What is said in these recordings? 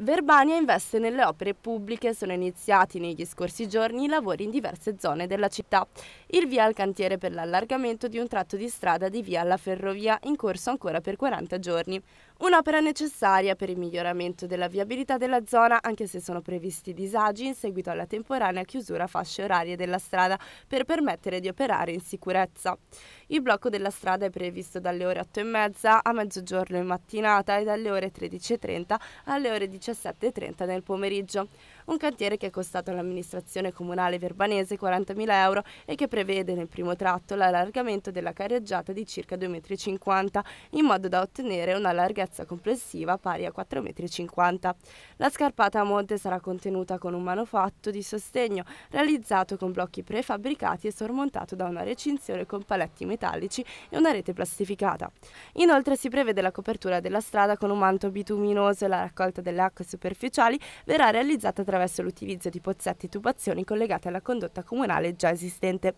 Verbania investe nelle opere pubbliche, sono iniziati negli scorsi giorni i lavori in diverse zone della città. Il via al cantiere per l'allargamento di un tratto di strada di via alla ferrovia in corso ancora per 40 giorni. Un'opera necessaria per il miglioramento della viabilità della zona, anche se sono previsti disagi in seguito alla temporanea chiusura a fasce orarie della strada per permettere di operare in sicurezza. Il blocco della strada è previsto dalle ore 8 e 8.30 a mezzogiorno in mattinata e dalle ore 13.30 alle ore 17.30 nel pomeriggio. Un cantiere che è costato all'amministrazione comunale verbanese 40.000 euro e che prevede nel primo tratto l'allargamento della carreggiata di circa 2,50 m in modo da ottenere una larghezza complessiva pari a 4,50 m. La scarpata a monte sarà contenuta con un manufatto di sostegno realizzato con blocchi prefabbricati e sormontato da una recinzione con paletti metallici metallici e una rete plastificata. Inoltre si prevede la copertura della strada con un manto bituminoso e la raccolta delle acque superficiali verrà realizzata attraverso l'utilizzo di pozzetti e tubazioni collegate alla condotta comunale già esistente.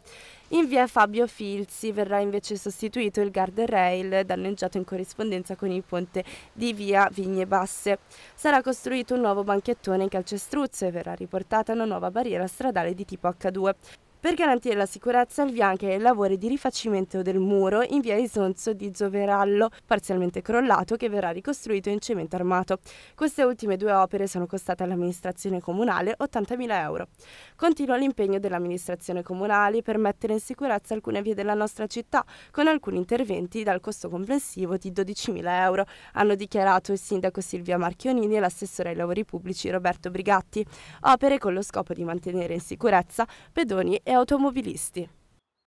In via Fabio Filzi verrà invece sostituito il guardrail danneggiato in corrispondenza con il ponte di via Vigne Basse. Sarà costruito un nuovo banchettone in calcestruzzo e verrà riportata una nuova barriera stradale di tipo H2 per garantire la sicurezza al via anche i lavori di rifacimento del muro in via Isonzo di Zoverallo, parzialmente crollato, che verrà ricostruito in cemento armato. Queste ultime due opere sono costate all'amministrazione comunale 80.000 euro. Continua l'impegno dell'amministrazione comunale per mettere in sicurezza alcune vie della nostra città, con alcuni interventi dal costo complessivo di 12.000 euro, hanno dichiarato il sindaco Silvia Marchionini e l'assessore ai lavori pubblici Roberto Brigatti. Opere con lo scopo di mantenere in sicurezza pedoni e automobilisti.